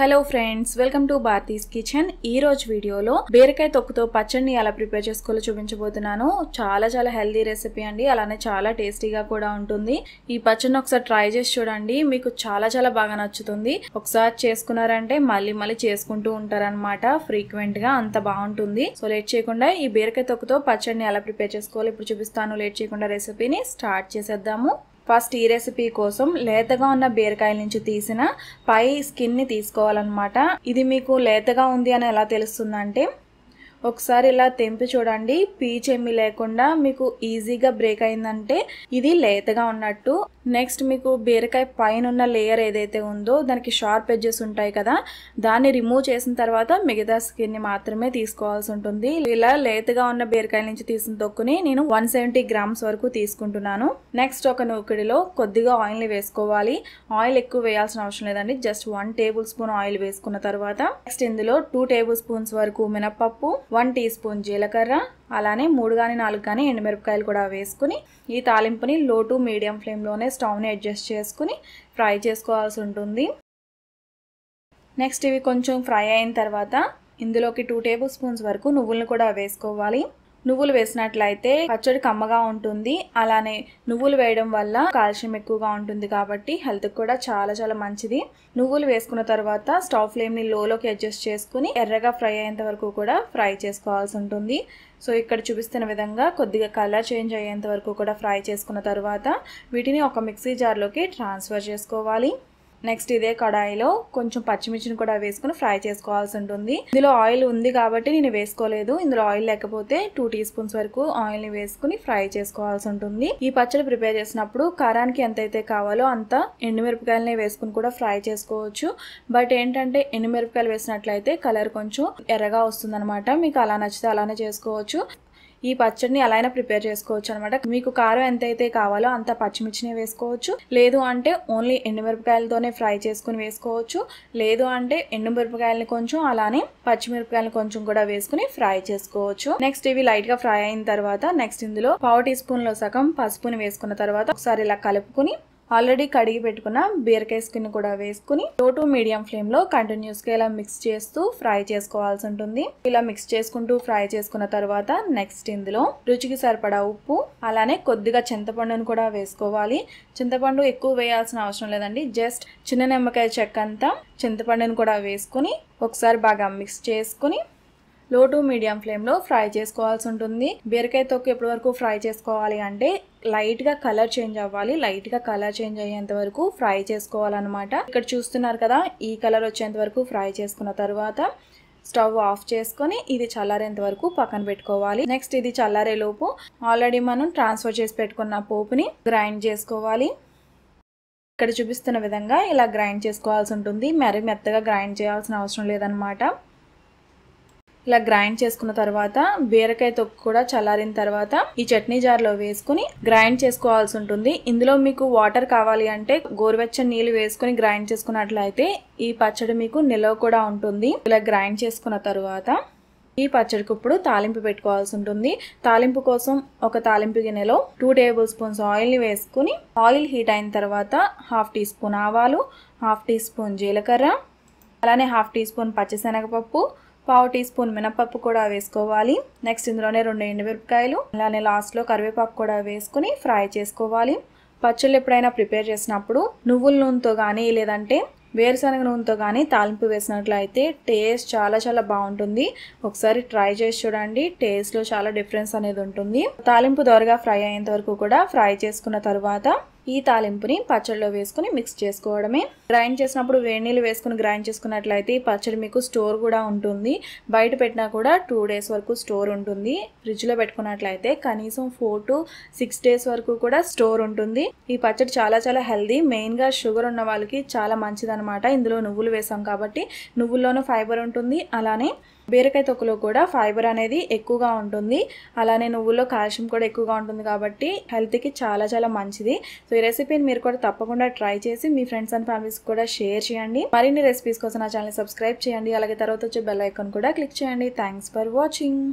hello friends welcome to Bharathi's kitchen ఈ రోజు వీడియోలో బీరకాయ తొక్కుతో పచ్చడిని ఎలా ప్రిపేర్ చేసుకోవాలో చూపించబోతున్నాను చాలా చాలా హెల్దీ రెసిపీ అండి అలానే చాలా టేస్టీగా కూడా ఉంటుంది ఈ పచ్చడిని ఒకసారి ట్రై చేసి చూడండి మీకు చాలా చాలా బాగా నచ్చుతుంది ఒకసారి చేసుకున్నారంటే మళ్ళీ మళ్ళీ చేసుకుంటూ ఉంటారనమాట ఫ్రీక్వెంట్ గా అంత బాగుంటుంది సో లేట్ చేయకుండా ఈ బీరకాయ తొక్కుతో పచ్చడిని ఎలా ప్రిపేర్ చేసుకోవాలో ఇప్పుడు చూపిస్తాను లేట్ చేయకుండా రెసిపీని స్టార్ట్ చేసేద్దాము ఫస్ట్ ఈ రెసిపీ కోసం లేతగా ఉన్న బీరకాయల నుంచి తీసిన పై స్కిన్ని తీసుకోవాలన్నమాట ఇది మీకు లేతగా ఉంది అని ఎలా తెలుస్తుందంటే ఒకసారి ఇలా తెంపి చూడండి పీచ్ లేకుండా మీకు ఈజీగా బ్రేక్ అయిందంటే ఇది లేతగా ఉన్నట్టు నెక్స్ట్ మీకు బీరకాయ పైన ఉన్న లేయర్ ఏదైతే ఉందో దానికి షార్ప్ ఎడ్జెస్ ఉంటాయి కదా దాన్ని రిమూవ్ చేసిన తర్వాత మిగతా స్కిన్ని మాత్రమే తీసుకోవాల్సి ఉంటుంది ఇలా లేతగా ఉన్న బీరకాయ నుంచి తీసిన తొక్కుని నేను వన్ సెవెంటీ గ్రామ్స్ వరకు తీసుకుంటున్నాను నెక్స్ట్ ఒక నూకిడిలో కొద్దిగా ఆయిల్ని వేసుకోవాలి ఆయిల్ ఎక్కువ వేయాల్సిన అవసరం లేదండి just one tablespoon oil వేసుకున్న తర్వాత నెక్స్ట్ ఇందులో టూ టేబుల్ స్పూన్స్ వరకు మినప్పప్పు వన్ టీ స్పూన్ జీలకర్ర అలానే మూడు కానీ నాలుగు కానీ ఎండుమిరపకాయలు కూడా వేసుకుని ఈ తాలింపుని లో టు మీడియం ఫ్లేమ్లోనే స్టవ్ని అడ్జస్ట్ చేసుకుని ఫ్రై చేసుకోవాల్సి ఉంటుంది నెక్స్ట్ ఇవి కొంచెం ఫ్రై అయిన తర్వాత ఇందులోకి టూ టేబుల్ స్పూన్స్ వరకు నువ్వులను కూడా వేసుకోవాలి నువ్వులు వేసినట్లయితే పచ్చడి కమ్మగా ఉంటుంది అలానే నువ్వులు వేయడం వల్ల కాల్షియం ఎక్కువగా ఉంటుంది కాబట్టి హెల్త్ కూడా చాలా చాలా మంచిది నువ్వులు వేసుకున్న తర్వాత స్టవ్ ని లోలోకి అడ్జస్ట్ చేసుకుని ఎర్రగా ఫ్రై అయ్యేంత వరకు కూడా ఫ్రై చేసుకోవాల్సి ఉంటుంది సో ఇక్కడ చూపిస్తున్న విధంగా కొద్దిగా కలర్ చేంజ్ అయ్యేంత వరకు కూడా ఫ్రై చేసుకున్న తర్వాత వీటిని ఒక మిక్సీ జార్లోకి ట్రాన్స్ఫర్ చేసుకోవాలి నెక్స్ట్ ఇదే కడాయిలో కొంచెం పచ్చిమిర్చిని కూడా వేసుకుని ఫ్రై చేసుకోవాల్సి ఉంటుంది ఇందులో ఆయిల్ ఉంది కాబట్టి నేను వేసుకోలేదు ఇందులో ఆయిల్ లేకపోతే టూ టీ స్పూన్స్ వరకు ఆయిల్ని వేసుకుని ఫ్రై చేసుకోవాల్సి ఉంటుంది ఈ పచ్చడి ప్రిపేర్ చేసినప్పుడు కారానికి ఎంతైతే కావాలో అంత ఎండుమిరపకాయలని వేసుకుని కూడా ఫ్రై చేసుకోవచ్చు బట్ ఏంటంటే ఎండుమిరపకాయలు వేసినట్లయితే కలర్ కొంచెం ఎర్రగా వస్తుందన్నమాట మీకు అలా నచ్చితే అలానే చేసుకోవచ్చు ఈ పచ్చడిని ఎలా అయినా ప్రిపేర్ చేసుకోవచ్చు అనమాట మీకు కారం ఎంతైతే కావాలో అంత పచ్చిమిర్చిని వేసుకోవచ్చు లేదు అంటే ఓన్లీ ఎండుమిరపకాయలతోనే ఫ్రై చేసుకుని వేసుకోవచ్చు లేదు అంటే ఎండుమిరపకాయలని కొంచెం అలానే పచ్చిమిరపకాయలు కొంచెం కూడా వేసుకుని ఫ్రై చేసుకోవచ్చు నెక్స్ట్ ఇవి లైట్ గా ఫ్రై అయిన తర్వాత నెక్స్ట్ ఇందులో పావు టీ స్పూన్ లో సగం పసుపుని వేసుకున్న తర్వాత ఒకసారి ఇలా కలుపుకుని ఆల్రెడీ కడిగి పెట్టుకున్న బీరకాయ స్కిన్ కూడా వేసుకుని లో టు మీడియం ఫ్లేమ్లో కంటిన్యూస్గా ఇలా మిక్స్ చేస్తూ ఫ్రై చేసుకోవాల్సి ఉంటుంది ఇలా మిక్స్ చేసుకుంటూ ఫ్రై చేసుకున్న తర్వాత నెక్స్ట్ ఇందులో రుచికి సరిపడా ఉప్పు అలానే కొద్దిగా చింతపండును కూడా వేసుకోవాలి చింతపండు ఎక్కువ వేయాల్సిన అవసరం లేదండి జస్ట్ చిన్న నిమ్మకాయ చెక్క అంతా చింతపండును కూడా వేసుకుని ఒకసారి బాగా మిక్స్ చేసుకుని లో టు మీడియం ఫ్లేమ్లో ఫ్రై చేసుకోవాల్సి ఉంటుంది బీరకాయ తొక్కు ఎప్పటి వరకు ఫ్రై చేసుకోవాలి అంటే లైట్గా కలర్ చేంజ్ అవ్వాలి లైట్గా కలర్ చేంజ్ అయ్యేంత వరకు ఫ్రై చేసుకోవాలన్నమాట ఇక్కడ చూస్తున్నారు కదా ఈ కలర్ వచ్చేంత వరకు ఫ్రై చేసుకున్న తర్వాత స్టవ్ ఆఫ్ చేసుకొని ఇది చల్లారేంత వరకు పక్కన పెట్టుకోవాలి నెక్స్ట్ ఇది చల్లారే లోపు ఆల్రెడీ మనం ట్రాన్స్ఫర్ చేసి పెట్టుకున్న పోపుని గ్రైండ్ చేసుకోవాలి ఇక్కడ చూపిస్తున్న విధంగా ఇలా గ్రైండ్ చేసుకోవాల్సి ఉంటుంది మరి మెత్తగా గ్రైండ్ చేయాల్సిన అవసరం లేదనమాట ఇలా గ్రైండ్ చేసుకున్న తర్వాత బీరకాయ తొక్కు కూడా చల్లారిన తర్వాత ఈ చట్నీ జార్లో వేసుకుని గ్రైండ్ చేసుకోవాల్సి ఉంటుంది ఇందులో మీకు వాటర్ కావాలి అంటే గోరువెచ్చని నీళ్ళు వేసుకుని గ్రైండ్ చేసుకున్నట్లయితే ఈ పచ్చడి మీకు నిల్వ కూడా ఉంటుంది ఇలా గ్రైండ్ చేసుకున్న తర్వాత ఈ పచ్చడికి ఇప్పుడు తాలింపు పెట్టుకోవాల్సి ఉంటుంది తాలింపు కోసం ఒక తాలింపు గిన్నెలో టూ టేబుల్ స్పూన్స్ ఆయిల్ని వేసుకుని ఆయిల్ హీట్ అయిన తర్వాత హాఫ్ టీ స్పూన్ ఆవాలు హాఫ్ టీ స్పూన్ జీలకర్ర అలానే హాఫ్ టీ స్పూన్ పచ్చిశనగపప్పు పావు టీ స్పూన్ మినపప్పు కూడా వేసుకోవాలి నెక్స్ట్ ఇందులోనే రెండు ఎండుమిరపకాయలు అలానే లాస్ట్లో కరివేపాకు కూడా వేసుకుని ఫ్రై చేసుకోవాలి పచ్చళ్ళు ఎప్పుడైనా ప్రిపేర్ చేసినప్పుడు నువ్వుల నూనెతో కానీ లేదంటే వేరుశనగ నూనెతో కానీ తాలింపు వేసినట్లయితే టేస్ట్ చాలా చాలా బాగుంటుంది ఒకసారి ట్రై చేసి చూడండి టేస్ట్లో చాలా డిఫరెన్స్ అనేది ఉంటుంది తాలింపు త్వరగా ఫ్రై అయ్యేంత వరకు కూడా ఫ్రై చేసుకున్న తర్వాత ఈ తాలింపుని పచ్చడిలో వేసుకుని మిక్స్ చేసుకోవడమే గ్రైండ్ చేసినప్పుడు వేడి నీళ్ళు వేసుకుని గ్రైండ్ చేసుకున్నట్లయితే ఈ పచ్చడి మీకు స్టోర్ కూడా ఉంటుంది బయట పెట్టినా కూడా టూ డేస్ వరకు స్టోర్ ఉంటుంది ఫ్రిడ్జ్లో పెట్టుకున్నట్లయితే కనీసం ఫోర్ టు సిక్స్ డేస్ వరకు కూడా స్టోర్ ఉంటుంది ఈ పచ్చడి చాలా చాలా హెల్దీ మెయిన్గా షుగర్ ఉన్న వాళ్ళకి చాలా మంచిదనమాట ఇందులో నువ్వులు వేసాం కాబట్టి నువ్వుల్లోనూ ఫైబర్ ఉంటుంది అలానే బీరకాయ తొక్కులో కూడా ఫైబర్ అనేది ఎక్కువగా ఉంటుంది అలానే నువ్వుల్లో కాల్షియం కూడా ఎక్కువగా ఉంటుంది కాబట్టి హెల్త్కి చాలా చాలా మంచిది సో ఈ రెసిపీని మీరు కూడా తప్పకుండా ట్రై చేసి మీ ఫ్రెండ్స్ అండ్ ఫ్యామిలీస్ కూడా షేర్ చేయండి మరిన్ని రెసిపీస్ కోసం నా ఛానల్ సబ్స్క్రైబ్ చేయండి అలాగే తర్వాత వచ్చే బెల్ ఐకాన్ కూడా క్లిక్ చేయండి థ్యాంక్స్ ఫర్ వాచింగ్